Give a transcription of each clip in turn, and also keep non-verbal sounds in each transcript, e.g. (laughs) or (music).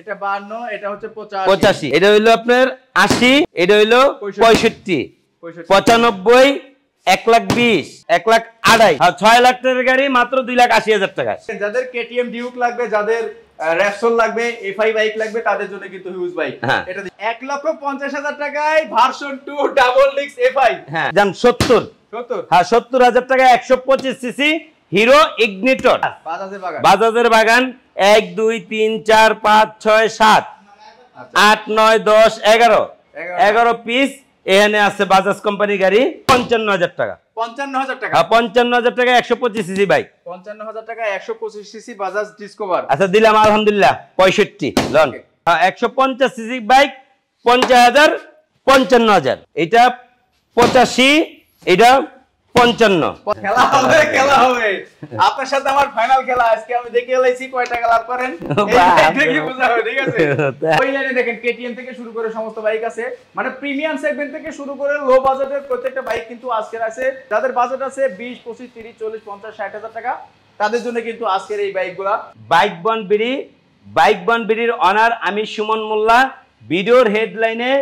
এটা 52 এটা হচ্ছে এটা হইলো আপনার আশি এটা হইলো পঁয়ষট্টি পঁচানব্বই এক লাখ 20 এক লাখ আড়াই আর লাখ টাকার গাড়ি মাত্র দুই লাখ আশি হাজার টাকা যাদের কেটিএম ডিউক লাগবে যাদের লাগবে বাইক লাগবে তাদের জন্য কিন্তু হিউজ হ্যাঁ। বাইক এটা লক্ষ হাজার টাকায় হ্যাঁ, হ্যাঁ হাজার টাকা সিসি হিরো ইগনিটর বাজাজের বাগান বাজাজের বাগান এক দুই তিন চার পাঁচ ছয় সাত আচ্ছা। আট নয় দশ এগারো এগারো পিস এখানে আছে বাজাজ কোম্পানি গাড়ি পঞ্চান্ন হাজার টাকা পঞ্চান্ন হাজার টাকা হ্যাঁ, পঞ্চান্ন হাজার টাকা একশো পঁচিশ সিসি বাইক পঞ্চান্ন হাজার টাকা একশো পঁচিশ সিসি বাজাজ আচ্ছা দিলাম আলহামদুলিল্লাহ পঁয়ষট্টি লন হ্যাঁ, একশো পঞ্চাশ সিসি বাইক পঞ্চাশ হাজার পঞ্চান্ন হাজার এটা পঁচাশি এটা পঞ্চান্ন খেলা হবে খেলা হবে আপনার সাথে আমার ফাইনাল খেলা আজকে আমি দেখে এলাইছি কয়টা খেলা করেন দেখি বোঝা হবে ঠিক আছে (laughs) ওই লাইনে দেখেন কেটিএম থেকে শুরু করে সমস্ত বাইক আছে মানে প্রিমিয়াম সেগমেন্ট থেকে শুরু করে লো বাজেটের প্রত্যেকটা বাইক কিন্তু আছে যাদের বাজেট আছে হাজার টাকা তাদের জন্য কিন্তু আজকের এই বাইকগুলা বাইক বন বিড়ি বাইক বন বিড়ির অনার আমি সুমন মোল্লা ভিডিওর হেডলাইনে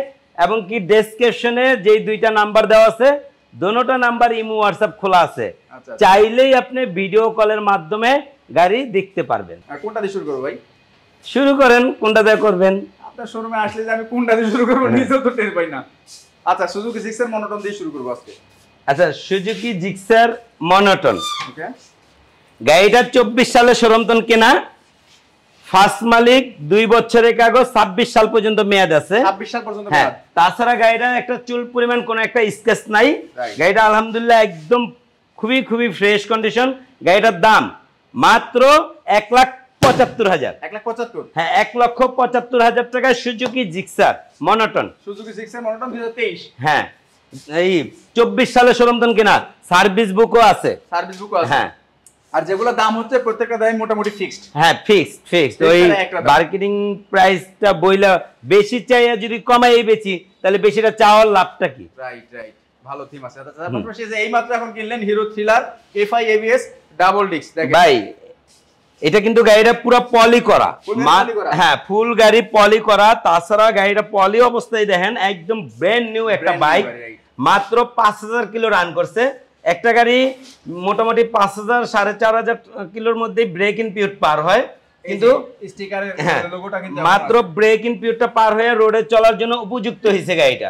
এবং কি ডেসক্রিপশনে যেই দুইটা নাম্বার দেওয়া আছে দোনোটা নাম্বার ইমো হোয়াটসঅ্যাপ খোলা আছে আচ্ছা, আচ্ছা। চাইলেই আপনি ভিডিও কলের মাধ্যমে গাড়ি দেখতে পারবেন কোনটা দিয়ে শুরু করবো ভাই শুরু করেন কোনটা দিয়ে করবেন আপনার শোরুমে আসলে যে আমি কোনটা দিয়ে শুরু করবো হ্যাঁ। নিজেও তো টের পাই না আচ্ছা সুজুকি জিক্সার মনোটন দিয়ে শুরু করবো আজকে আচ্ছা সুজুকি জিক্সার মনোটন ওকে গাড়িটা চব্বিশ সালে শোরুমতন কেনা ফার্স্ট মালিক দুই বছরের কাগজ ছাব্বিশ সাল পর্যন্ত মেয়াদ আছে হ্যাঁ, তাছাড়া গাড়িটা একটা চুল পরিমাণ কোনো একটা স্কেচ নাই গাড়িটা আলহামদুলিল্লাহ একদম খুবই খুবই ফ্রেশ কন্ডিশন গাড়িটার দাম মাত্র এক লাখ পঁচাত্তর হাজার হ্যাঁ এক লক্ষ পঁচাত্তর হাজার টাকায় Suzuki Gixxer Monotone Gixxer Monotone দুই হ্যাঁ এই চব্বিশ সালে সরমতন কিনা সার্ভিস বুকও আছে সার্ভিস বুকও আছে হ্যাঁ আর যেগুলো দাম হচ্ছে প্রত্যেকটা দাম মোটামুটি ফিক্সড হ্যাঁ ফিক্সড ফিক্সড ওই মার্কেটিং প্রাইসটা বেশি যদি কমাই তাহলে বেশিটা চাওয়ার লাভটা কি রাইট রাইট ভালো থিম আছে আচ্ছা, যে এখন কিনলেন Hero Thriller FI ABS double দেখেন ভাই এটা কিন্তু গাড়িটা পুরো পলি করা হ্যাঁ ফুল গাড়ি পলি করা তাছাড়া গাড়িটা পলি অবস্থায় দেখেন একদম ব্র্যান্ড নিউ একটা বাইক মাত্র পাঁচ হাজার কিলো রান করছে একটা গাড়ি মোটামুটি পাঁচ হাজার সাড়ে চার হাজার কিলোর মধ্যে ব্রেক ইন পিরিয়ড পার হয় কিন্তু হ্যাঁ, মাত্র ব্রেক ইন পিরিয়ডটা পার হয়ে রোডে চলার জন্য উপযুক্ত হয়েছে গাড়িটা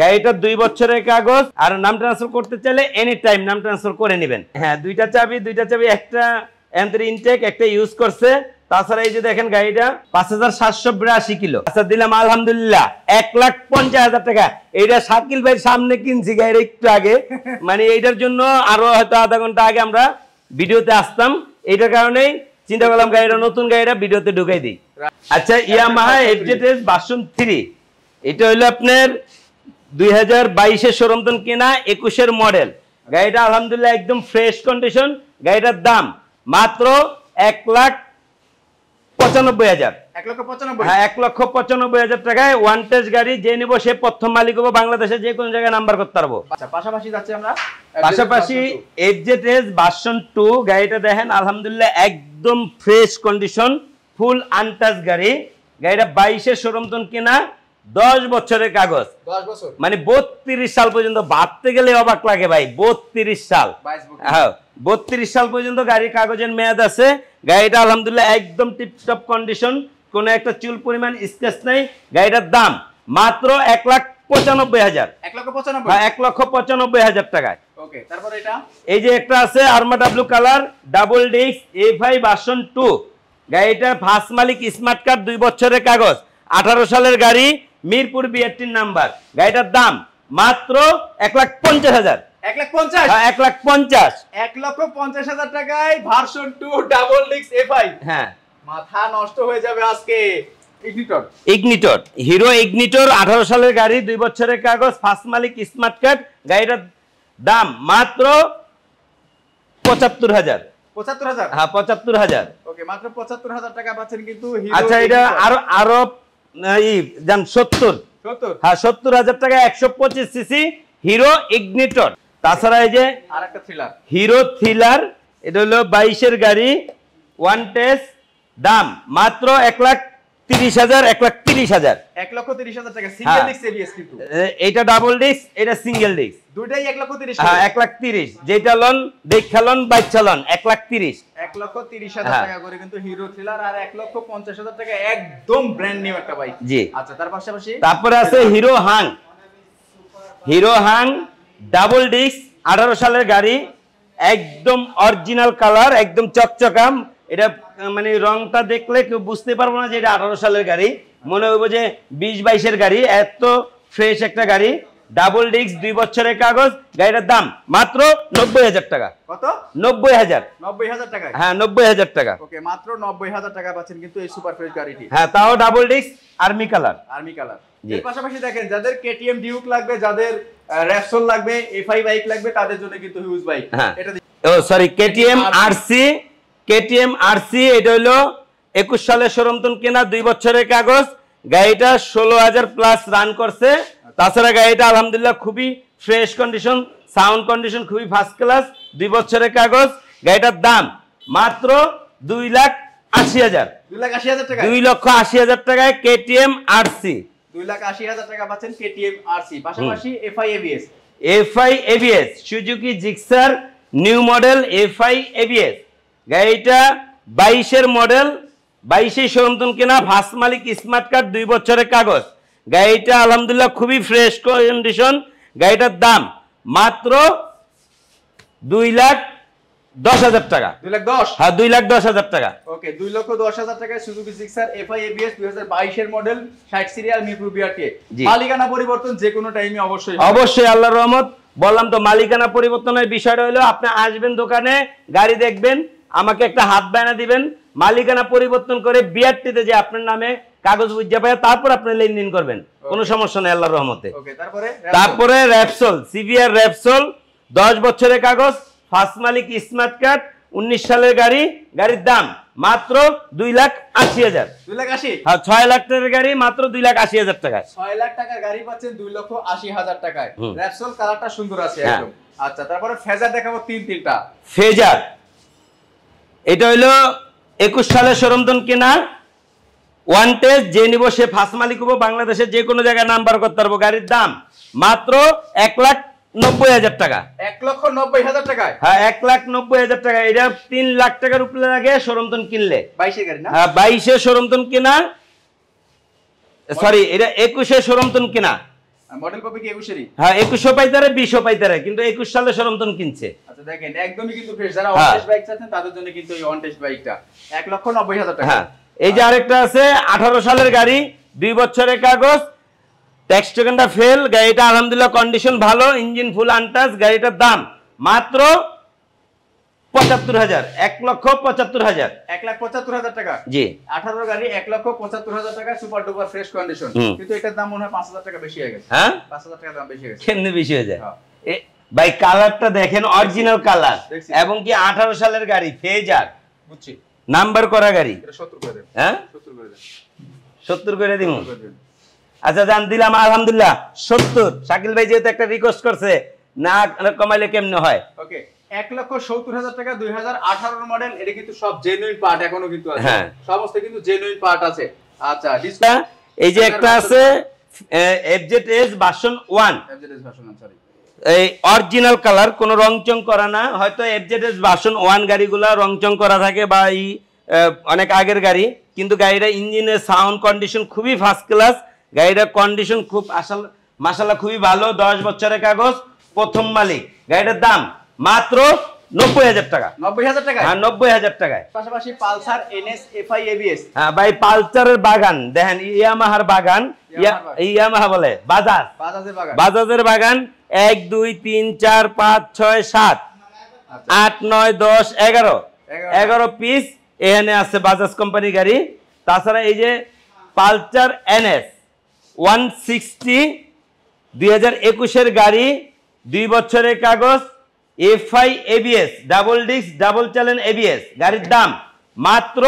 গাড়িটা দুই বছরের কাগজ আর নাম ট্রান্সফার করতে চাইলে এনি টাইম নাম ট্রান্সফার করে নেবেন হ্যাঁ দুইটা চাবি দুইটা চাবি একটা এন্ট্রি ইনটেক একটা ইউজ করছে তাছাড়া এই যে দেখেন গাড়িটা পাঁচ হাজার সাতশো বিরাশি কিলো আচ্ছা দিলাম আলহামদুলিল্লাহ এক লাখ পঞ্চাশ হাজার টাকা এইটা সাকিল ভাই সামনে কিনছি গাড়িটা একটু আগে মানে এইটার জন্য আরো হয়তো আধা ঘন্টা আগে আমরা ভিডিওতে আসতাম এইটার কারণেই চিন্তা করলাম গাড়িটা নতুন গাড়িটা ভিডিওতে ঢুকাই দিই আচ্ছা ইয়ামাহা এফজেডএস বাসন থ্রি এটা হলো আপনার দুই হাজার বাইশের সরন্তন কেনা একুশের মডেল গাড়িটা আলহামদুলিল্লাহ একদম ফ্রেশ কন্ডিশন গাড়িটার দাম মাত্র এক লাখ পঁচানব্বই হাজার এক লক্ষ পঁচানব্বই হ্যাঁ, হাজার টাকায় ওয়ান টেস্ট গাড়ি যে নিব সে প্রথম মালিক হবো বাংলাদেশে যে কোনো জায়গায় নাম্বার করতে পারবো আচ্ছা, পাশাপাশি পাশাপাশি টু গাড়িটা দেখেন আলহামদুলিল্লাহ একদম ফ্রেশ কন্ডিশন ফুল আনটাচ গাড়ি গাড়িটা বাইশে শোরুম তন কেনা দশ বছরের কাগজ মানে বত্রিশ সাল পর্যন্ত ভাবতে গেলে অবাক লাগে ভাই বত্রিশ সাল হ্যাঁ বত্রিশ সাল পর্যন্ত গাড়ির কাগজের মেয়াদ আছে গাড়িটা আলহামদুলিল্লাহ একদম টিপটপ কন্ডিশন কোনো একটা চুল পরিমাণ স্কেচ নেই গাড়িটার দাম মাত্র এক লাখ পঁচানব্বই হাজার এক লক্ষ পঁচানব্বই হ্যাঁ, হাজার টাকায় এই যে একটা আছে আর্মা W colour double disc FI version two গাড়িটার ফার্স্ট মালিক স্মার্ট কার্ড দুই বছরের কাগজ আঠারো সালের গাড়ি মিরপুর বিআরটির নাম্বার গাড়িটার দাম মাত্র এক লাখ পঞ্চাশ হাজার হ্যাঁ, এক লাখ পঞ্চাশ এক লাখ পঞ্চাশ এক পঞ্চাশ হাজার টাকায় ভার্সন টু হ্যাঁ মাথা নষ্ট হয়ে যাবে আজকে হিরো আঠারো সালের দুই বছরের কাগজ ফার্স্ট মালিক স্মার্ট কার্ড গাড়িটার দাম মাত্র পঁচাত্তর হাজার পঁচাত্তর হাজার হ্যাঁ, পঁচাত্তর হাজার ওকে মাত্র পঁচাত্তর হাজার টাকা পাচ্ছেন কিন্তু আচ্ছা এটা আরো আরো সত্তর সত্তর হ্যাঁ, সত্তর হাজার টাকা একশো পঁচিশ সিসি হিরো ইগনিটর তাছাড়া এই যে হিরো থ্রিলার এটা হলো বাইশের গাড়ি ওয়ান টেস্ট দাম মাত্র এক লাখ তিরিশ হাজার এক লাখ তিরিশ হাজার এক লক্ষ তিরিশ হাজার টাকা হ্যাঁ। এটা ডাবল ডিস্ক এটা সিঙ্গেল ডিস্ক এক হ্যাঁ, এক লাখ তিরিশ এক লাখ তিরিশ এক লক্ষ তিরিশ হাজার হ্যাঁ। টাকা এক লক্ষ পঞ্চাশ হাজার টাকা একদম নিউ একটা বাইক আচ্ছা, তার পাশাপাশি তারপরে আছে হিরো হাং হিরো হাং ডাবল ডিস্ক আঠারো সালের গাড়ি একদম অরিজিনাল কালার একদম চকচকাম এটা মানে রংটা দেখলে কেউ বুঝতে পারবো না যে এটা আঠারো সালের গাড়ি মনে হইব যে বিশ বাইশের গাড়ি এত ফ্রেশ একটা গাড়ি ডাবল ডিস্ক দুই বছরের কাগজ গাড়িটার দাম মাত্র নব্বই হাজার টাকা কত নব্বই হাজার নব্বই হাজার টাকা হ্যাঁ নব্বই হাজার টাকা ওকে মাত্র নব্বই হাজার টাকা পাচ্ছেন কিন্তু এই সুপার ফ্রেশ গাড়িটি হ্যাঁ তাও double disc army colour army colour এর পাশাপাশি দেখেন যাদের কেটিএম ডিউক লাগবে যাদের র্যাপসন লাগবে এফআই বাইক লাগবে তাদের জন্য কিন্তু হিউজ হ্যাঁ। বাইক এটা ও sorry KTM RC KTM RC এটা হলো একুশ সালে সরমতন কেনা দুই বছরের কাগজ গাড়িটা ষোলো হাজার প্লাস রান করছে তাছাড়া গাড়িটা আলহামদুলিল্লাহ খুবই ফ্রেশ কন্ডিশন সাউন্ড কন্ডিশন খুবই ফার্স্ট ক্লাস দুই বছরের কাগজ গাড়িটার দাম মাত্র দুই লাখ আশি হাজার দুই লক্ষ আশি হাজার টাকায় কেটিএম আরসি দুই লাখ আশি হাজার টাকা পাচ্ছেন কেটিএম আরসি পাশাপাশি FI ABS FI ABS Suzuki Gixxer new model FI ABS গাড়িটা বাইশের মডেল বাইশে সন্তুন কেনা ভাস মালিক স্মার্ট কার্ড দুই বছরের কাগজ গাড়িটা আলহামদুলিল্লাহ খুবই ফ্রেশ কন্ডিশন গাড়িটার দাম মাত্র দুই লাখ দশ হাজার টাকা দুই লাখ দশ হ্যাঁ দুই লাখ দশ হাজার টাকা ওকে দুই লক্ষ দশ হাজার টাকায় সিক্সার এফআই এবিএস দুই হাজার বাইশের মডেল ষাট সিরিয়াল মিরপুর বিআরটিএ মালিকানা পরিবর্তন যে কোনো টাইমে অবশ্যই অবশ্যই আল্লাহ রহমত বললাম তো মালিকানা পরিবর্তনের বিষয়টা হলো আপনি আসবেন দোকানে গাড়ি দেখবেন আমাকে একটা হাত বায়না দিবেন মালিকানা পরিবর্তন করে বিআরটিতে যে আপনার নামে কাগজ বুঝতে পারে তারপর আপনি লেনদেন করবেন কোনো সমস্যা নেই আল্লাহর রহমতে তারপরে র্যাপসোল সিভিআর র্যাপসোল দশ বছরের কাগজ ফার্স্ট মালিক স্মার্ট কার্ড উনিশ সালের গাড়ি গাড়ির দাম মাত্র দুই লাখ আশি হাজার দুই লাখ আশি হ্যাঁ ছয় লাখ টাকার গাড়ি মাত্র দুই লাখ আশি হাজার টাকা ছয় লাখ টাকার গাড়ি পাচ্ছেন দুই লক্ষ আশি হাজার টাকায় কালারটা সুন্দর আছে হ্যাঁ। আচ্ছা তারপরে ফেজার দেখাবো তিন তিনটা ফেজার এটা হইলো একুশ সালে সরমদন কেনার ওয়ান টেস্ট যে নিব সে ফার্স্ট মালিক হবো বাংলাদেশের যে কোনো জায়গায় নাম্বার করতে পারবো গাড়ির দাম মাত্র এক লাখ নব্বই হাজার টাকা এক লক্ষ নব্বই হাজার হ্যাঁ এক লাখ নব্বই হাজার টাকা এটা তিন লাখ টাকার উপরে লাগে সরমতন কিনলে হ্যাঁ, বাইশে সরমতন সরি এটা একুশে সরমতন হ্যাঁ, কিন্তু একুশ সালে কিনছে আচ্ছা দেখেন একদমই কিন্তু হ্যাঁ। তাদের জন্য কিন্তু এক লক্ষ নব্বই হাজার টাকা এই যে আরেকটা আছে আঠারো সালের গাড়ি দুই বছরের কাগজ ট্যাক্স ফেল গাড়িটা আলহামদুলিল্লাহ কন্ডিশন ভালো ইঞ্জিন ফুল আনটাস গাড়িটার দাম মাত্র পঁচাত্তর হাজার এক লক্ষ পঁচাত্তর হাজার পঁচাত্তর হাজার টাকা বেশি হয়ে গেছে হ্যাঁ পাঁচ হাজার টাকা বেশি হয়ে যায় কালারটা হ্যাঁ। দেখেন অরিজিনাল কালার এবং কি আঠারো সালের গাড়ি ফেজার বুঝছি নাম্বার করা গাড়ি সত্তর করে হ্যাঁ সত্তর করে সত্তর করে দিন আচ্ছা জান দিলাম আলহামদুলিল্লাহ সত্তর শাকিল ভাই যেহেতু একটা রিকোয়েস্ট করছে না কমাইলে কেমনে হয় ওকে এক লক্ষ সত্তর হাজার টাকা দুই হাজার আঠারো হ্যাঁ। মডেল আচ্ছা, রং চং করা থাকে বা অনেক আগের গাড়ি কিন্তু গাড়িটা ইঞ্জিনের সাউন্ড কন্ডিশন খুবই ফার্স্ট ক্লাস গাড়িটার কন্ডিশন খুব আসল মাসাল্লাহ খুবই ভালো দশ বছরের কাগজ প্রথম মালিক গাড়িটার দাম মাত্র নব্বই হাজার টাকা নব্বই হাজার টাকা হ্যাঁ, নব্বই হাজার টাকায় পাশাপাশি হ্যাঁ, ভাই পালসারের বাগান দেখেন ইয়ামাহার বাগান ইয়ামাহা বলে বাজাজ বাজাজের বাগান এক দুই তিন চার পাঁচ ছয় সাত আচ্ছা। আট নয় দশ এগারো এগারো পিস এখানে আছে বাজাজ কোম্পানি গাড়ি তাছাড়া এই যে পালসার এনএস ওয়ান সিক্সটি দুই হাজার একুশের গাড়ি দুই বছরের কাগজ F FI ABS double disc double চ্যালেন এবিএস গাড়ির দাম মাত্র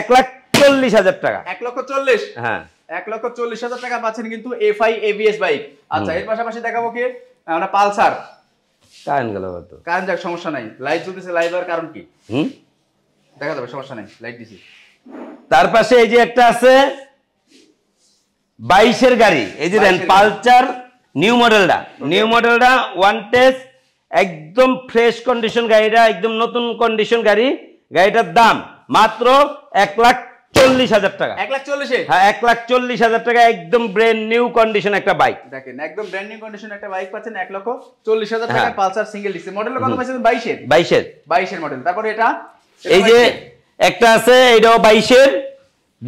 এক লাখ চল্লিশ হাজার টাকা এক লক্ষ চল্লিশ হ্যাঁ এক লক্ষ চল্লিশ হাজার টাকা পাচ্ছেন কিন্তু এফ এফআই এবিএস বাইক আচ্ছা এর পাশাপাশি দেখাবো কি আমরা মানে পালসার কারেন্ট গেল তো কারেন্ট যাক সমস্যা নাই লাইট চলতেছে লাইভ কারণ কি হুম দেখা যাবে সমস্যা নাই লাইট দিছি তার পাশে এই যে একটা আছে বাইশের গাড়ি এই যে দেন পালচার নিউ মডেলটা নিউ মডেলটা ওয়ান টেস্ট একদম ফ্রেশ কন্ডিশন গাড়িটা একদম নতুন কন্ডিশন গাড়ি গাড়িটার দাম মাত্র এক লাখ চল্লিশ হাজার টাকা এক লাখ চল্লিশে হ্যাঁ এক লাখ চল্লিশ হাজার টাকা একদম ব্র্যান্ড নিউ কন্ডিশন একটা বাইক দেখেন একদম ব্র্যান্ড নিউ কন্ডিশন একটা বাইক পাচ্ছেন এক লক্ষ চল্লিশ হাজার টাকা হ্যাঁ। পালসার সিঙ্গেল ডিসি মডেলের কত পাচ্ছেন বাইশের বাইশের বাইশের মডেল তারপরে এটা এই যে একটা আছে এটাও বাইশের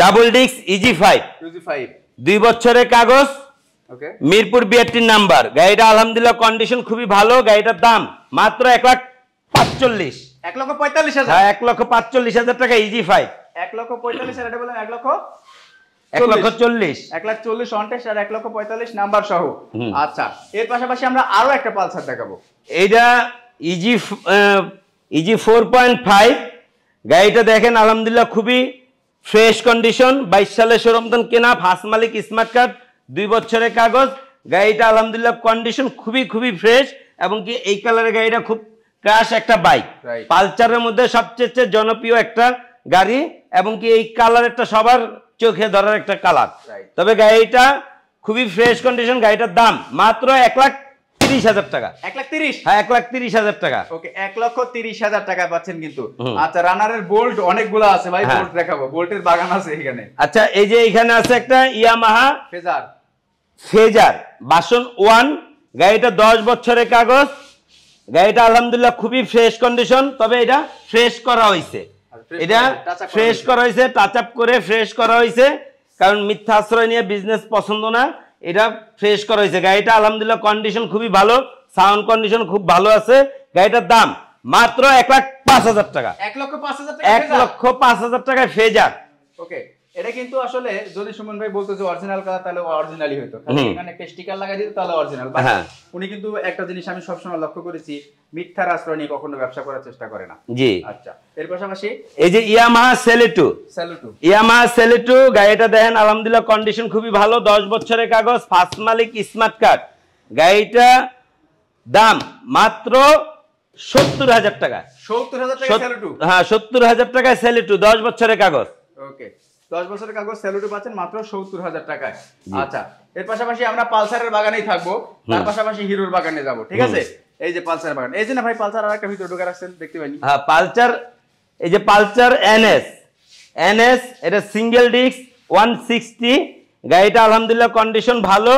double disc easy five easy five দুই বছরের কাগজ মিরপুর বিআরটির নাম্বার গাড়িটা আলহামদুলিল্লাহ কন্ডিশন খুবই ভালো গাড়িটার দাম মাত্র এক লাখ পাঁচচল্লিশ এক লক্ষ পঁয়তাল্লিশ হাজার হ্যাঁ, এক লক্ষ পাঁচচল্লিশ হাজার টাকা ইজি ফাইভ এক লক্ষ পঁয়তাল্লিশ হাজার বললাম এক লক্ষ এক লক্ষ চল্লিশ এক লাখ চল্লিশ আর এক লক্ষ পঁয়তাল্লিশ নাম্বার সহ আচ্ছা এর পাশাপাশি আমরা একটা পালসার দেখাবো এইটা easy easy four point five গাড়িটা দেখেন আলহামদুলিল্লাহ খুবই ফ্রেশ কন্ডিশন বাইশ সালে সরমতন কেনা ফাঁস মালিক স্মার্ট কার্ড দুই বছরের কাগজ গাড়িটা আলহামদুলিল্লাহ কন্ডিশন খুবই খুবই ফ্রেশ এবং কি এই কালারের গাড়িটা খুব ক্রাশ একটা বাইক পালচারের মধ্যে সবচেয়ে জনপ্রিয় একটা গাড়ি এবং কি এই কালারটা সবার চোখে ধরার একটা কালার তবে গাড়িটা খুবই ফ্রেশ কন্ডিশন গাড়িটার দাম মাত্র এক লাখ তিরিশ হাজার টাকা এক লাখ তিরিশ হ্যাঁ এক লাখ তিরিশ হাজার টাকা ওকে এক লক্ষ তিরিশ হাজার টাকা পাচ্ছেন কিন্তু আচ্ছা রানারের বোল্ট অনেকগুলো আছে ভাই বোল্ট হ্যাঁ। দেখাবো বোল্টের বাগান আছে এখানে আচ্ছা এই যে এখানে আছে একটা Yamaha Fazer Fazer version one গাড়িটা দশ বছরের কাগজ গাড়িটা আলহামদুলিল্লাহ খুবই ফ্রেশ কন্ডিশন তবে এটা ফ্রেশ করা হয়েছে এটা ফ্রেশ করা হয়েছে টাচ আপ করে ফ্রেশ করা হয়েছে কারণ মিথ্যা আশ্রয় নিয়ে বিজনেস পছন্দ না এটা ফ্রেশ করা হয়েছে গাড়িটা আলহামদুলিল্লাহ কন্ডিশন খুবই ভালো সাউন্ড কন্ডিশন খুব ভালো আছে গাড়িটার দাম মাত্র এক লাখ পাঁচ হাজার টাকা এক লক্ষ পাঁচ হাজার টাকা ফেজার ওকে এটা কিন্তু আসলে যদি সুমন ভাই বলতো যে অরিজিনাল কালার তাহলে অরিজিনালই এখানে একটা স্টিকার লাগাই দিত তাহলে অরিজিনাল হ্যাঁ। উনি কিন্তু একটা জিনিস আমি সবসময় লক্ষ্য করেছি মিথ্যার আশ্রয় নিয়ে কখনো ব্যবসা করার চেষ্টা করে না জি আচ্ছা এর পাশাপাশি এই যে ইয়ামাহা সেলেটু সেলেটু ইয়ামাহা সেলেটু গাড়িটা দেখেন আলহামদুলিল্লাহ কন্ডিশন খুবই ভালো দশ বছরের কাগজ ফার্স্ট মালিক স্মার্ট কার্ড গাড়িটা দাম মাত্র সত্তর হাজার টাকা সত্তর হাজার টাকা হ্যাঁ সত্তর হাজার টাকায় সেলেটু দশ বছরের কাগজ ওকে দশ বছরের কাগজ স্যালুটে পাচ্ছেন মাত্র সত্তর হাজার টাকায় আচ্ছা এর পাশাপাশি আমরা পালসারের বাগানেই থাকবো তার পাশাপাশি হিরোর বাগানে যাব ঠিক আছে এই যে পালসার বাগান এই যে না ভাই পালসার আর একটা ভিতরে ঢুকে রাখছেন দেখতে পাইনি হ্যাঁ পালসার এই যে পালসার এনএস এনএস এটা সিঙ্গেল ডিস্ক ওয়ান সিক্সটি গাড়িটা আলহামদুলিল্লাহ কন্ডিশন ভালো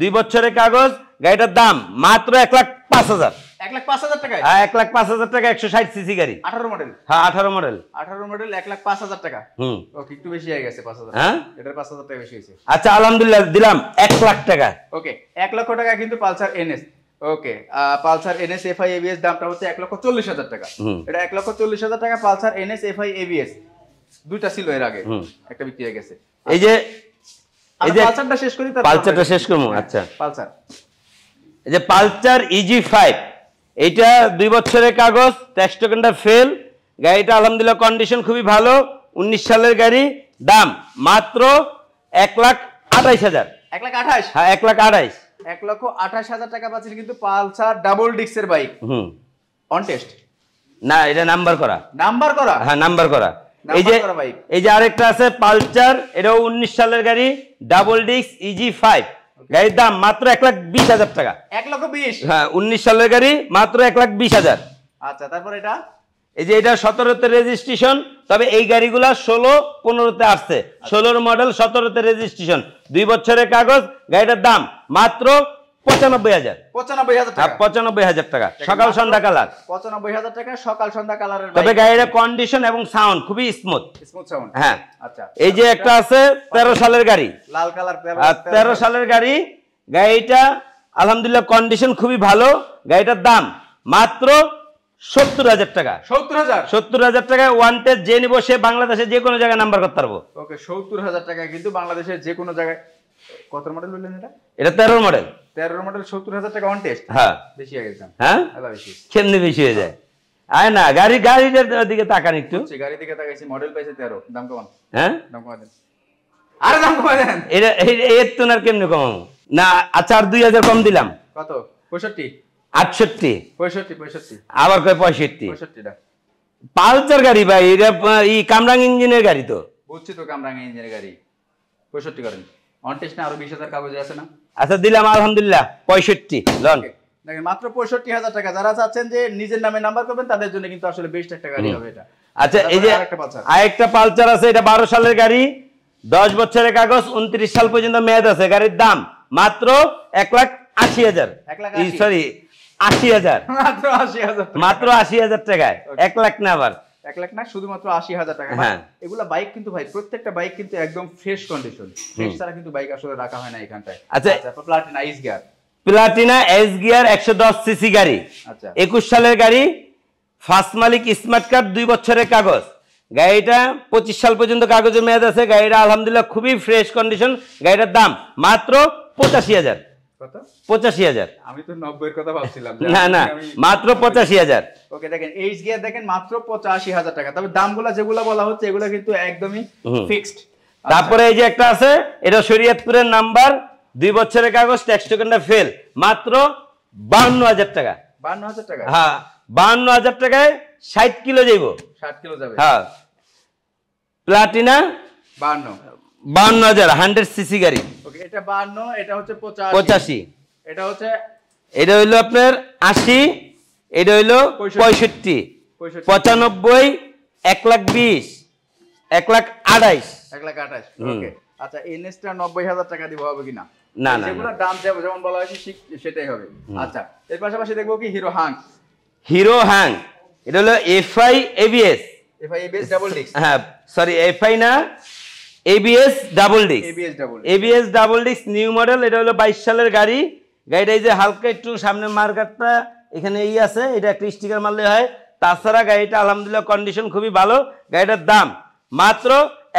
দুই বছরের কাগজ গাড়িটার দাম মাত্র এক লাখ পাঁচ হাজার এক লাখ পাঁচ হাজার টাকা হ্যাঁ এক লাখ পাঁচ হাজার টাকা একশো ষাট সিসি গাড়ি আঠারো মডেল হ্যাঁ আঠারো মডেল আঠারো মডেল এক লাখ পাঁচ হাজার টাকা হুম ওকে একটু বেশি হয়ে গেছে পাঁচ হাজার হ্যাঁ এটার পাঁচ হাজার টাকা বেশি হয়েছে আচ্ছা আলহামদুলিল্লাহ দিলাম এক লাখ টাকা ওকে এক লক্ষ টাকা কিন্তু Pulsar NS okay Pulsar NS FI ABS দামটা হচ্ছে এক লক্ষ চল্লিশ হাজার টাকা এটা এক লক্ষ চল্লিশ হাজার টাকা পালসার এনএস এফআই এবিএস দুইটা ছিল এর আগে একটা বিক্রি হয়ে গেছে এই যে আচ্ছা, এই যে পালসারটা শেষ করি পালসারটা শেষ করবো হ্যাঁ, আচ্ছা পালসার এই যে পালসার ইজি e ফাইভ এটা দুই বছরের কাগজ তেষ্ট টোকেনটা ফেল গাড়িটা আলহামদুলিল্লাহ কন্ডিশন খুবই ভালো উনিশ সালের গাড়ি দাম মাত্র এক লাখ আঠাইশ হাজার এক লাখ আঠাইশ হ্যাঁ এক লাখ আঠাইশ এক লক্ষ আঠাশ হাজার টাকা পাচ্ছেন কিন্তু পালসার ডাবল ডিস্কের বাইক হুম অন টেস্ট না এটা নাম্বার করা নাম্বার করা হ্যাঁ নাম্বার করা এই যে এই যে আরেকটা আছে পালসার এটাও উনিশ সালের গাড়ি ডাবল ডিস্ক ইজি ফাইভ গাড়ির দাম মাত্র এক লাখ বিশ হাজার টাকা এক লক্ষ বিশ হ্যাঁ উনিশ সালের গাড়ি মাত্র এক লাখ বিশ হাজার আচ্ছা তারপর এটা এই যে এটা সতেরোতে রেজিস্ট্রেশন তবে এই গাড়িগুলা ষোলো পনেরোতে আসছে ষোলোর মডেল সতেরোতে রেজিস্ট্রেশন দুই বছরের কাগজ গাড়িটার দাম মাত্র পঁচানব্বই হাজার পঁচানব্বই হাজার হ্যাঁ, টাকা পঁচানব্বই হাজার টাকা সকাল সন্ধ্যা কালার পঁচানব্বই হাজার টাকা সকাল সন্ধ্যা কালার তবে কন্ডিশন এবং সাউন্ড খুবই হ্যাঁ। আচ্ছা। আছে তেরো সালের গাড়ি লাল কালার তেরো সালের গাড়ি গাড়িটা আলহামদুলিল্লাহ কন্ডিশন খুবই ভালো গাড়িটার দাম মাত্র সত্তর হাজার টাকা সত্তর হাজার সত্তর হাজার টাকায় ওয়ান টেস্ট যে নিব সে বাংলাদেশে যে কোনো জায়গায় নাম্বার করতে পারবো ওকে সত্তর হাজার টাকা কিন্তু বাংলাদেশের যে কোনো জায়গায় কত মডেল এটা এটা তেরো মডেল তেরো মডেল সত্তর হাজার টাকা অন টেস্ট হ্যাঁ বেশি হয়ে গেছে হ্যাঁ কেমনি বেশি হয়ে যায় আয় না গাড়ি গাড়িটার দিকে তাকান একটু গাড়ির দিকে তাকাইছি মডেল পাইছে তেরো দাম কমান হ্যাঁ দাম কমান আরে দাম কমান এটা এর তো না কেমনি কমাম না আচ্ছা আর দুই হাজার কম দিলাম কত পঁয়ষট্টি আটষট্টি পঁয়ষট্টি পঁয়ষট্টি আবার কয় পঁয়ষট্টি পঁয়ষট্টিটা পালসার গাড়ি ভাই এটা ই কামরাং ইঞ্জিনের গাড়ি তো বুঝছি তো কামরাং ইঞ্জিনের গাড়ি পঁয়ষট্টি করেন অন টেস্ট না আরো বিশ হাজার কাগজে আছে না আচ্ছা দিলাম আলহামদুলিল্লাহ পঁয়ষট্টি লন দেখেন মাত্র পঁয়ষট্টি হাজার টাকা যারা চাচ্ছেন যে নিজের নামে নাম্বার করবেন তাদের জন্য কিন্তু আসলে বেশ একটা গাড়ি হবে এটা আচ্ছা এই যে আরেকটা পালচার আছে এটা বারো সালের গাড়ি দশ বছরের কাগজ উনত্রিশ সাল পর্যন্ত মেয়াদ আছে গাড়ির দাম মাত্র এক লাখ আশি হাজার সরি আশি হাজার মাত্র আশি হাজার টাকায় এক লাখ না আবার এক লাখ না শুধুমাত্র আশি হাজার টাকা হ্যাঁ। এগুলা বাইক কিন্তু ভাই প্রত্যেকটা বাইক কিন্তু একদম ফ্রেশ কন্ডিশন ফ্রেশ ছাড়া কিন্তু বাইক আসলে রাখা হয় না এখানটায় আচ্ছা Platina gear Platina S gear একশো দশ সিসি গাড়ি আচ্ছা একুশ সালের গাড়ি ফার্স্ট মালিক স্মার্ট কার্ড দুই বছরের কাগজ গাড়িটা পঁচিশ সাল পর্যন্ত কাগজের মেয়াদ আছে গাড়িটা আলহামদুলিল্লাহ খুবই ফ্রেশ কন্ডিশন গাড়িটার দাম মাত্র পঁচাশি হাজার পঁচাশি হাজার আমি তো নব্বই কথা ভাবছিলাম না না মাত্র পঁচাশি হাজার ওকে দেখেন এইচ গিয়ার দেখেন মাত্র পঁচাশি হাজার টাকা তবে দামগুলো যেগুলো বলা হচ্ছে এগুলো কিন্তু একদমই ফিক্সড তারপরে এই যে একটা আছে এটা শরীয়তপুরের নাম্বার দুই বছরের কাগজ ট্যাক্স টোকেনটা ফেল মাত্র বাহান্ন হাজার টাকা বাহান্ন হাজার টাকা হ্যাঁ বাহান্ন হাজার টাকায় ষাট কিলো যাইব ষাট কিলো যাবে হ্যাঁ প্লাটিনা বাহান্ন বাহান্ন হাজার হান্ড্রেড সিসি গাড়ি এটা বাহান্ন এটা হচ্ছে পঁচাশি এটা হচ্ছে এটা হইলো আপনার আশি এটা হইল পঁয়ষট্টি পঁচানব্বই এক লাখ বিশ এক লাখ আঠাইশ এক লাখ আঠাইশ আচ্ছা এসটা নব্বই হাজার টাকা দিব হবে কিনা না না বলা সেটাই হবে আচ্ছা এর হিরো হাং হিরো হাং এটা হলো ডাবল হ্যাঁ সরি না double double double new model এটা হলো বাইশ সালের গাড়ি গাড়িটা এই যে হালকা একটু সামনে মার্কেটটা এখানে এই আছে এটা একটা স্টিকার মারলে হয় তাছাড়া গাড়িটা আলহামদুলিল্লাহ কন্ডিশন খুবই ভালো গাড়িটার দাম মাত্র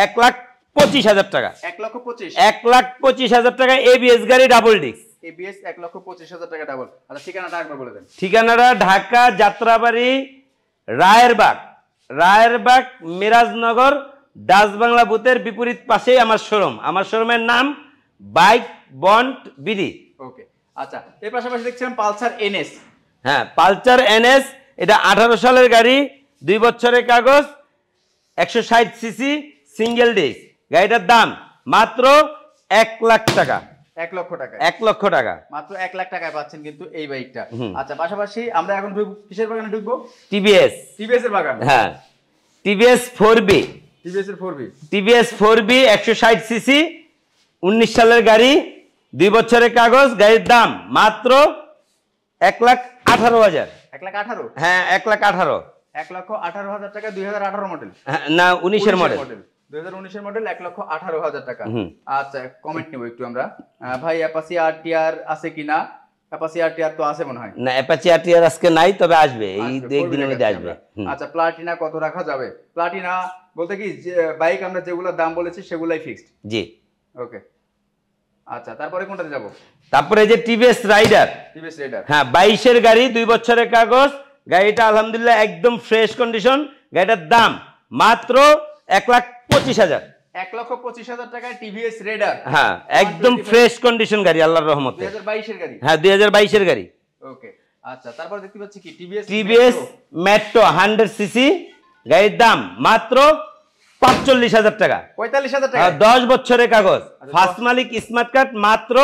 এক লাখ পঁচিশ হাজার টাকা এক লক্ষ পঁচিশ এক লাখ পঁচিশ হাজার টাকা এবিএস গাড়ি ডাবল ডিস্ক এবিএস এক লক্ষ পঁচিশ হাজার টাকা ডাবল আচ্ছা ঠিকানাটা একবার বলে দেন ঠিকানাটা ঢাকা যাত্রাবাড়ি রায়েরবাগ রায়েরবাগ মিরাজনগর ডাচ বুথের বিপরীত পাশেই আমার শোরুম আমার শোরুমের নাম বাইক বন্ড বিডি ওকে আচ্ছা এর পাশাপাশি দেখছিলাম পালসার এনএস হ্যাঁ পালচার এনএস এটা আঠারো সালের গাড়ি দুই বছরের কাগজ একশো ষাট সিসি সিঙ্গেল ডিস গাড়িটার দাম মাত্র এক লাখ টাকা এক লক্ষ টাকা এক লক্ষ টাকা মাত্র এক লাখ টাকায় পাচ্ছেন কিন্তু এই বাইকটা আচ্ছা পাশাপাশি আমরা এখন কিসের বাগানে ঢুকবো বাগান হ্যাঁ four B four B four B একশো উনিশ সালের গাড়ি দুই বছরের কাগজ গাড়ির দাম মাত্র এক লাখ আঠারো হাজার এক লাখ আঠারো হ্যাঁ এক লাখ আঠারো এক লক্ষ আঠারো হাজার টাকা দুই হাজার আঠারো মডেল হ্যাঁ, না উনিশের মডেল দুই হাজার উনিশের মডেল এক লক্ষ আঠারো হাজার টাকা কমেন্ট আচ্ছা, নেবো একটু আমরা ভাই আছে কিনা তো আছে মনে হয় না আরটিআর নাই তবে আসবে এই দিনের মধ্যে আচ্ছা প্লাটিনা কত রাখা যাবে প্লাটিনা বলতে কি বাইক আমরা যেগুলো দাম বলেছি সেগুলাই ফিক্সড জি ওকে আচ্ছা তারপরে কোনটাতে যাব তারপরে যে টিভিএস রাইডার টিভিএস রাইডার হ্যাঁ বাইশের গাড়ি দুই বছরের কাগজ গাড়িটা আলহামদুলিল্লাহ একদম ফ্রেশ কন্ডিশন গাড়িটার দাম মাত্র এক লাখ পঁচিশ হাজার এক লক্ষ পঁচিশ হাজার টাকায় টিভিএস রাইডার হ্যাঁ একদম ফ্রেশ কন্ডিশন গাড়ি আল্লাহর রহমতে দুই বাইশের গাড়ি হ্যাঁ দুই হাজার বাইশের গাড়ি ওকে আচ্ছা তারপরে দেখতে পাচ্ছি কি TVS TVS Metro hundred CC গাড়ির দাম মাত্র পাঁচচল্লিশ হাজার টাকা পঁয়তাল্লিশ হাজার টাকা দশ বছরের কাগজ আচ্ছা, ফার্স্ট মালিক স্মার্ট কার্ড মাত্র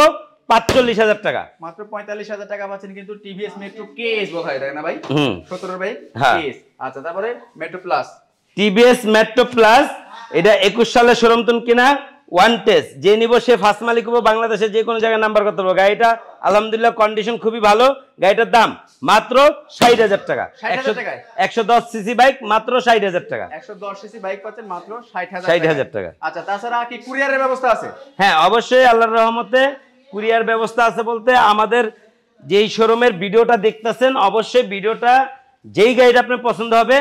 পাঁচচল্লিশ হাজার টাকা মাত্র পঁয়তাল্লিশ হাজার টাকা পাচ্ছেন কিন্তু টিভিএস মেট্রো কেস না ভাই সতেরো ভাই হ্যাঁ। আচ্ছা তারপরে Metro plus TVS Metro plus এটা একুশ সালে সরমতন কিনা ওয়ান টেস্ট যে নিব সে ফার্স্ট মালিক হবো বাংলাদেশের যে কোনো জায়গায় নাম্বার করতে পারবো গাড়িটা আলহামদুলিল্লাহ কন্ডিশন খুবই ভালো গাড়িটার দাম মাত্র ষাট হাজার টাকা একশো দশ সিসি বাইক মাত্র ষাট হাজার টাকা একশো দশ সিসি বাইক পাচ্ছেন মাত্র ষাট হাজার টাকা আচ্ছা তাছাড়া কি কুরিয়ারের ব্যবস্থা আছে হ্যাঁ অবশ্যই আল্লাহর রহমতে কুরিয়ার ব্যবস্থা আছে বলতে আমাদের যেই শোরুমের ভিডিওটা দেখতেছেন অবশ্যই ভিডিওটা যেই গাড়িটা আপনার পছন্দ হবে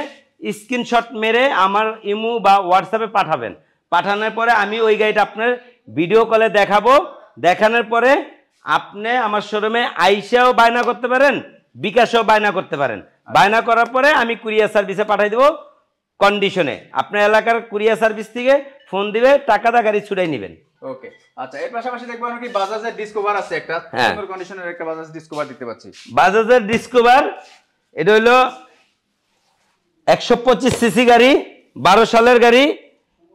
স্ক্রিনশট মেরে আমার ইমু বা হোয়াটসঅ্যাপে পাঠাবেন পাঠানোর পরে আমি ওই গাড়িটা আপনার ভিডিও কলে দেখাবো দেখানোর পরে আপনি আমার শোরুমে আইসাও বায়না করতে পারেন বিকাশেও বায়না করতে পারেন বায়না করার পরে আমি কুরিয়ার সার্ভিসে পাঠিয়ে দেবো কন্ডিশনে আপনার এলাকার কুরিয়ার সার্ভিস থেকে ফোন দিবে টাকা দা গাড়ি ছুটাই নেবেন ওকে আচ্ছা এর পাশাপাশি বাজাজের আছে একটা কন্ডিশনের হ্যাঁ। একটা বাজাজ ডিসকভার বাজাজের ডিসকভার এটা একশো পঁচিশ সিসি গাড়ি বারো সালের গাড়ি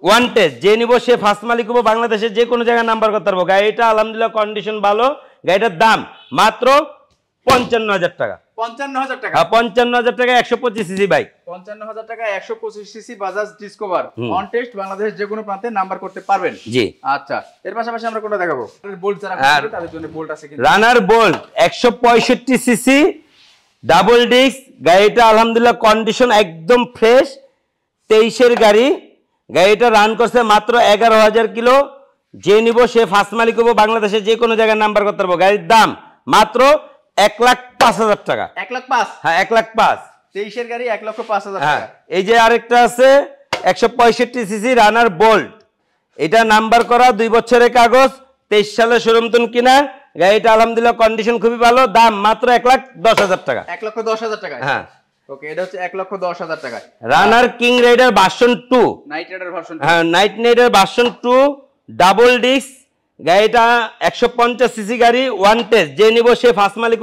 ওয়ান টেস্ট যে নিব সে ফার্স্ট মালিক হবো বাংলাদেশের যে কোনো জায়গায় নাম্বার করতে পারবো গাড়িটা আলহামদুলিল্লাহ কন্ডিশন ভালো গাড়িটার দাম মাত্র পঞ্চান্ন হাজার টাকা পঞ্চান্ন হাজার টাকা পঞ্চান্ন হাজার টাকা একশো পঁচিশ পঞ্চান্ন হাজার টাকা একশো পঁচিশ বাজাজ ডিসকভার টেস্ট বাংলাদেশের যে কোনো নাম্বার করতে পারবেন জি আচ্ছা এর পাশাপাশি আমরা কোনটা দেখাবো রানার একশো পঁয়ষট্টি সিসি ডাবল ডিস্ক গাড়িটা আলহামদুলিল্লাহ কন্ডিশন একদম ফ্রেশ তেইশের গাড়ি গাড়িটা রান করছে মাত্র এগারো হাজার কিলো যে নিব সে ফার্স্ট মালিক হবো বাংলাদেশে যে কোনো জায়গায় নাম্বার করতে পারবো গাড়ির দাম মাত্র এক লাখ পাঁচ হাজার টাকা এক লাখ পাঁচ হ্যাঁ এক লাখ পাঁচ তেইশের গাড়ি এক লক্ষ পাঁচ হাজার হ্যাঁ এই যে আরেকটা আছে একশো পঁয়ষট্টি সিসি রানার বোল্ট এটা নাম্বার করা দুই বছরের কাগজ তেইশ সালে শোরুমতন কিনা গাড়িটা আলহামদুলিল্লাহ কন্ডিশন খুবই ভালো দাম মাত্র এক লাখ দশ হাজার টাকা এক লক্ষ দশ হাজার টাকা হ্যাঁ ওকে এটা হচ্ছে 1 লক্ষ 10 হাজার টাকা Runner King Rider version 2 Knight Rider version হ্যাঁ Knight Rider version 2 double disc গাড়িটা একশো পঞ্চাশ সিসি গাড়ি ওয়ান যে নিব সে ফার্স্ট মালিক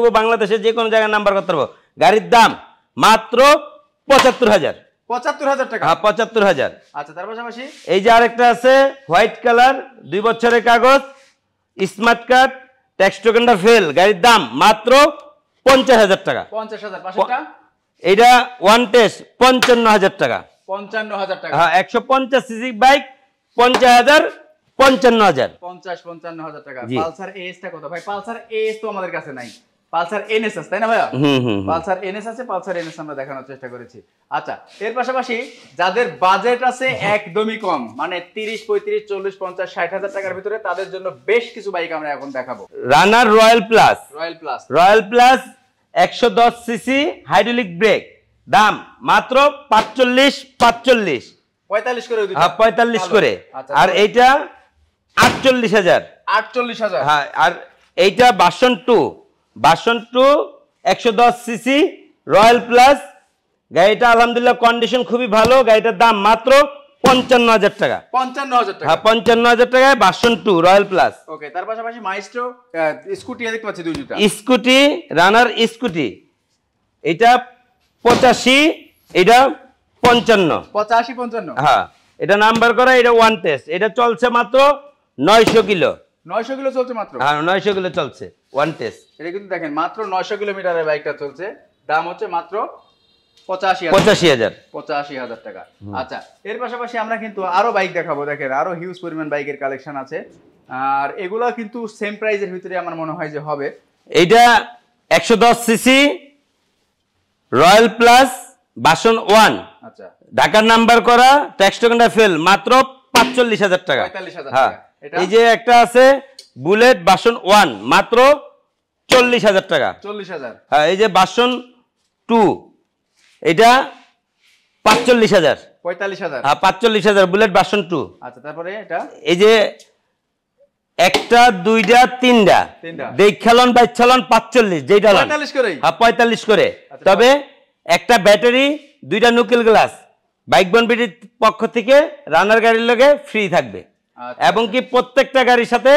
যে কোনো জায়গায় নাম্বার করতে পারবো গাড়ির দাম মাত্র পঁচাত্তর হাজার পঁচাত্তর হাজার টাকা হ্যাঁ পঁচাত্তর হাজার আচ্ছা তার পাশাপাশি এই যে আরেকটা আছে হোয়াইট কালার দুই বছরের কাগজ স্মার্ট কার্ড টেক্সট টোকেনটা ফেল গাড়ির দাম মাত্র পঞ্চাশ হাজার টাকা পঞ্চাশ হাজার এটা ওয়ান টেস্ট পঞ্চান্ন হাজার টাকা পঞ্চান্ন হাজার টাকা হ্যাঁ একশো পঞ্চাশ সিসি বাইক পঞ্চাশ হাজার পঞ্চান্ন হাজার পঞ্চাশ পঞ্চান্ন হাজার টাকা পালসার এসটা কত ভাই পালসার এস তো আমাদের কাছে নাই আমরা দেখানোর চেষ্টা করেছি আচ্ছা এর পাশাপাশি যাদের বাজেট আছে একদমই কম মানে তিরিশ পঁয়ত্রিশ চল্লিশ পঞ্চাশ ষাট হাজার টাকার ভিতরে তাদের জন্য বেশ কিছু বাইক আমরা এখন দেখাবো Runner Royal plus Royal plus Royal plus একশো দশ সিসি হাইড্রোলিক ব্রেক দাম মাত্র পাঁচচল্লিশ পাঁচচল্লিশ পঁয়তাল্লিশ করে পঁয়তাল্লিশ করে আচ্ছা, আর এইটা আটচল্লিশ হাজার আটচল্লিশ হাজার হ্যাঁ আর এইটা বাসন টু বাসন টু একশো দশ সিসি রয়্যাল প্লাস গাড়িটা আলহামদুলিল্লাহ কন্ডিশন খুবই ভালো গাড়িটার দাম মাত্র পঞ্চান্ন হাজার টাকা পঞ্চান্ন হাজার টাকা হ্যাঁ পঞ্চান্ন হাজার টাকায় বাসন টু রয়্যাল প্লাস ওকে তার পাশাপাশি মাইস্ট্রো স্কুটি দেখতে পাচ্ছি দুই জুটা স্কুটি রানার স্কুটি এটা পঁচাশি এটা পঞ্চান্ন পঁচাশি পঞ্চান্ন হ্যাঁ এটা নাম্বার করা এটা ওয়ান টেস্ট এটা চলছে মাত্র নয়শো কিলো নয়শো কিলো চলছে মাত্র হ্যাঁ নয়শো কিলো চলছে ওয়ান টেস্ট এটা কিন্তু দেখেন মাত্র নয়শো কিলোমিটারের বাইকটা চলছে দাম হচ্ছে মাত্র পঁচাশি হাজার পঁচাশি হাজার টাকা আচ্ছা এর পাশাপাশি আমরা কিন্তু আরো বাইক দেখাবো দেখেন আরো হিউজ পরিমাণ বাইকের কালেকশন আছে আর কিন্তু সেম প্রাইজের ভিতরে আমার মনে হয় যে হবে একশো দশ CC Royal plus version one আচ্ছা ঢাকার নাম্বার করা ট্যাক্স ফেল মাত্র পাঁচচল্লিশ হাজার টাকা হ্যাঁ এই যে একটা আছে বুলেট বাসন ওয়ান মাত্র চল্লিশ হাজার টাকা চল্লিশ হাজার হ্যাঁ এই যে বাসন টু এটা পাঁচচল্লিশ হাজার পঁয়তাল্লিশ হাজার হ্যাঁ পাঁচচল্লিশ হাজার বুলেট বাসন টু আচ্ছা তারপরে এটা এই যে একটা দুইটা তিনটা দেখালন বাইচালন পাঁচচল্লিশ যেটা পঁয়তাল্লিশ করে হ্যাঁ পঁয়তাল্লিশ করে আচ্ছা, তবে একটা ব্যাটারি দুইটা নুকেল গ্লাস বাইক বনবিটির পক্ষ থেকে রানার গাড়ির লোকে ফ্রি থাকবে আচ্ছা, এবং আচ্ছা। কি প্রত্যেকটা গাড়ির সাথে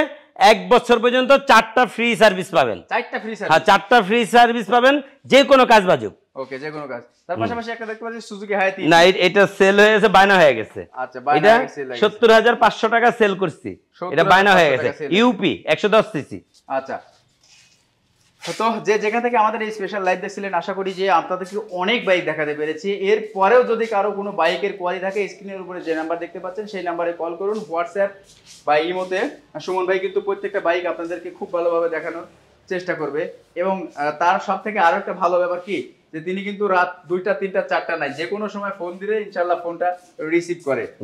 এক বছর পর্যন্ত চারটা ফ্রি সার্ভিস পাবেন চারটা ফ্রি হ্যাঁ চারটা ফ্রি সার্ভিস পাবেন যে কোনো কাজ বাজুক ওকে যে কোনো কাজ তার পাশাপাশি একটা দেখতে পাচ্ছি সুজুকি হায়াতি না এটা সেল হয়ে গেছে বায়না হয়ে গেছে আচ্ছা বায়না টাকা সেল করছি এটা বায়না হয়ে গেছে ইউপি সিসি আচ্ছা তো যে যেখান থেকে আমাদের এই স্পেশাল লাইভ দেখছিলেন আশা করি যে আপনাদেরকে অনেক বাইক দেখাতে পেরেছি এর পরেও যদি কারো কোনো বাইকের কোয়ারি থাকে স্ক্রিনের উপরে যে নাম্বার দেখতে পাচ্ছেন সেই নাম্বারে কল করুন হোয়াটসঅ্যাপ বা ইমোতে সুমন ভাই কিন্তু প্রত্যেকটা বাইক আপনাদেরকে খুব ভালোভাবে দেখানোর চেষ্টা করবে এবং তার সব থেকে আরও একটা ভালো ব্যাপার কি যে তিনি কিন্তু রাত দুইটা তিনটা চারটা নাই যে কোনো সময় ফোন দিলে ইনশাল্লাহ ফোনটা রিসিভ করে